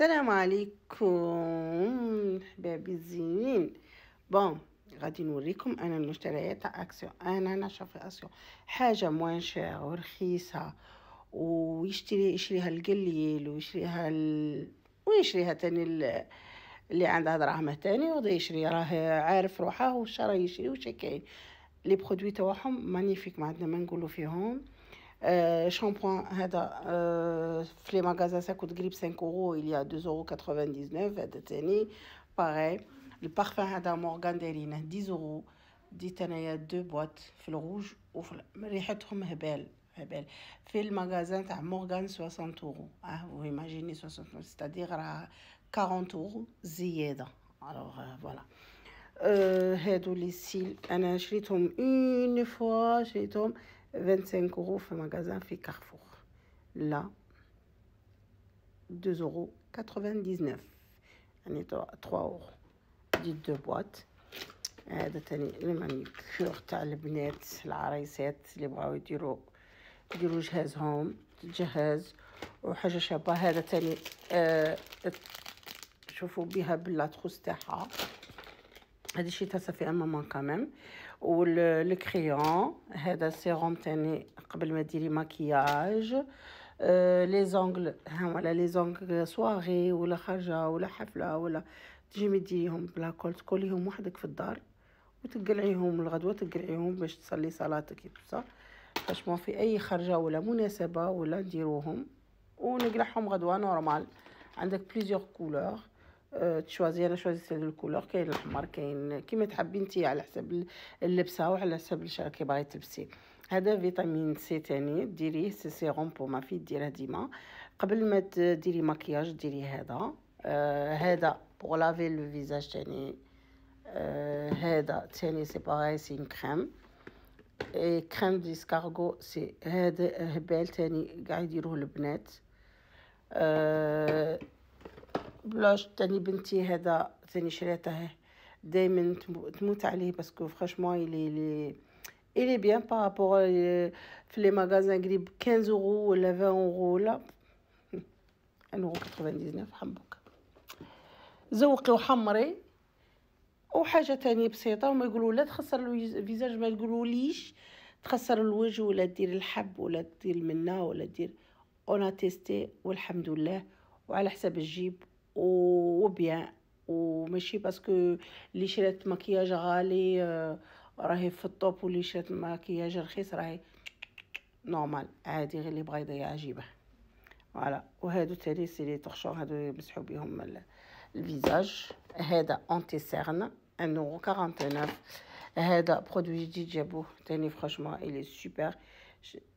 السلام عليكم حبايبي الزينين بون غادي نوريكم انا المشتريات تاع اكسيون انا نشرب في اكسيون حاجه موان شير ورخيصه ويشتري يشريها القليل ويشريها ال... ويشريها تاني ال... اللي عندها دراهم تاني وغادي يشري راه عارف روحه وش راه يشري وش كاين لي برودوي تاعهم مانيفيك ما عندنا ما نقولوا فيهم Euh, shampoing le les magasins ça coûte 5 euros il y a 2,99 euros pareil le parfum à morgan d'erine 10 euros dit il y a deux boîtes le rouge ou belle belle fait le magasin à morgan 60 euros ah, vous imaginez 60 euros c'est à dire à euh, 40 euros ziyeda alors euh, voilà euh, les cils, une fois, 25 euros في مجازان في كارفور لا 2 euros 99 يعني 3 euros دي دو بواط هذا تاني المانيكور تاع البنات العريسات اللي بغاو يديرو يديرو جهازهم تجهز وحاجه شابه هذا تاني آه شوفوا بها باللاطخوس تاعها هادي شريتها صافي اما مان كاميم والكريون هذا سيروم تاني قبل ما ديري ماكياج آه، لي زونغل ها ولا لي زونغ سواغي ولا خرجه ولا حفله ولا تجي بلا بلاكول تكوليهم وحدك في الدار وتقلعيهم الغدوه تقلعيهم باش تصلي صلاتك يبصا باش ما في اي خرجه ولا مناسبه ولا ديروهم ونقلعهم غدوه نورمال عندك بليزيور كولور أه، تشوازي انا شوازيت هاد الكولور كاين الاحمر كاين كيما تحبي نتي على حسب اللبسه وعلى حسب الشعر كي باغي تلبسيه هذا فيتامين سي تاني ديريه سي سيروم بو ما في ديرها ديما قبل ما ديري مكياج ديري هذا آه هذا بوغ لافي لو فيزاج تاني آه هذا تاني سي باغي سي كريم اي كريم سكارغو سي هذا هبال تاني قاع يديروه البنات آه بلاش تاني بنتي هذا ثاني شريته دايما تموت عليه باسكو فريشمون الي لي الي بيان بارابور في لي ماغازان قريب 15 اورو ولا 20 اورو ولا 1 اورو 99 حمبك زوقي وحمري وحاجه تانية بسيطه وما يقولوا لا تخسر الفيزاج ما يقولوا ليش تخسر الوجه ولا دير الحب ولا دير المنه ولا دير اون تيستي والحمد لله وعلى حساب الجيب وبيان وماشي باسكو اللي شرات مكياج غالي راهي في الطوب واللي شرات مكياج رخيص راهي نورمال عادي غير اللي بغا يضيع جيبه فوالا وهادو تاني سي لي تورشون هادو يمسحو بيهم الفيزاج هذا اونتي سيرن 1 اورو 49 هذا برودوي جديد جابوه تاني فرانشمون الي سوبر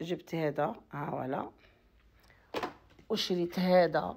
جبت هذا ها فوالا وشريت هذا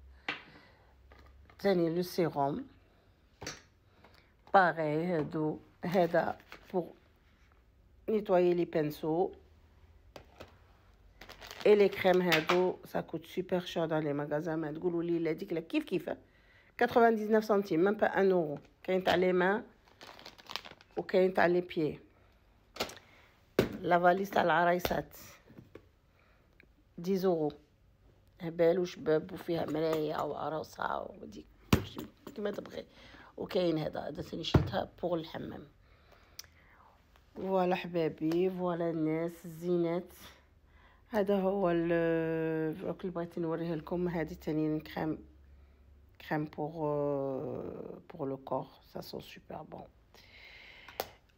obtenir le sérum. Pareil, d'eau, pour nettoyer les pinceaux. Et les crèmes, ça coûte super cher dans les magasins. Mais il a dit que kiff kiff. 99 hein. centimes, même pas 1 euro. Quand tu les mains ou quand tu les pieds. La valise à la 10 euros. بال وشباب وفيها مرايا وعروسة وديك كيما تبغي وكاين هذا هذا ثاني شريتها بوغ الحمام فوالا حبابي فوالا الناس الزينات هذا هو الفلوق اللي آه، بغيت نوريه لكم هذه تاني كريم كريم بوغ بوغ لو كور سا سو سوبر بون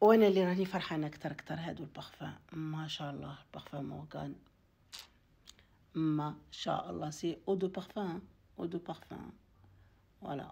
وانا اللي راني فرحانه اكثر اكثر هادو البارفان ما شاء الله بارفان مورغان ما شاء الله سي او دو بارفان او دو بارفان فوالا